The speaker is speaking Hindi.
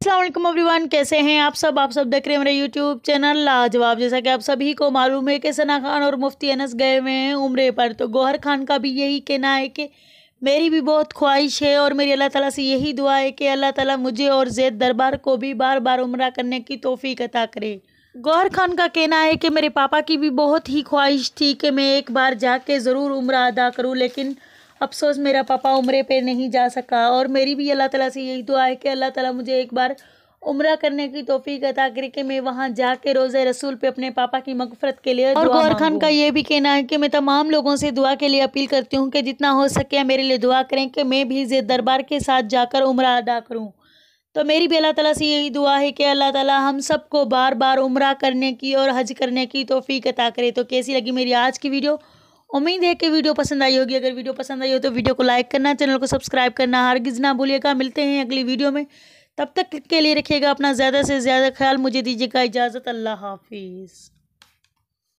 अल्लाह एवरीवन कैसे हैं आप सब आप सब देख रहे हैं मेरे यूट्यूब चैनल लाजवाब जैसा कि आप सभी को मालूम है कि सना खान और मुफ्ती अनस गए हुए हैं उम्र पर तो गौहर खान का भी यही कहना है कि मेरी भी बहुत ख्वाहिश है और मेरी अल्लाह ताला से यही दुआ है कि अल्लाह ताला मुझे और जैद दरबार को भी बार बार उम्र करने की तोफ़ी अता करे गौहर खान का कहना है कि मेरे पापा की भी बहुत ही ख्वाहिश थी कि मैं एक बार जा ज़रूर उम्र अदा करूँ लेकिन अफसोस मेरा पापा उम्र पे नहीं जा सका और मेरी भी अल्लाह ताला से यही दुआ है कि अल्लाह ताला मुझे एक बार उम्र करने की तोफ़ी अता करे कि मैं वहाँ जा कर रोज़े रसूल पे अपने पापा की मगफरत के लिए और गौर खान का ये भी कहना है कि मैं तमाम लोगों से दुआ के लिए अपील करती हूँ कि जितना हो सके मेरे लिए दुआ करें कि मैं भी जे दरबार के साथ जाकर उम्र अदा करूँ तो मेरी भी अल्लाह ताला से यही दुआ है कि अल्लाह ताला हम सबको बार बार उम्र करने की और हज करने की तोफ़ी अता करे तो कैसी लगी मेरी आज की वीडियो उम्मीद है कि वीडियो पसंद आई होगी अगर वीडियो पसंद आई हो तो वीडियो को लाइक करना चैनल को सब्सक्राइब करना गिज ना भूलिएगा मिलते हैं अगली वीडियो में तब तक के लिए रखिएगा अपना ज़्यादा से ज़्यादा ख्याल मुझे दीजिएगा इजाज़त अल्लाह हाफिज़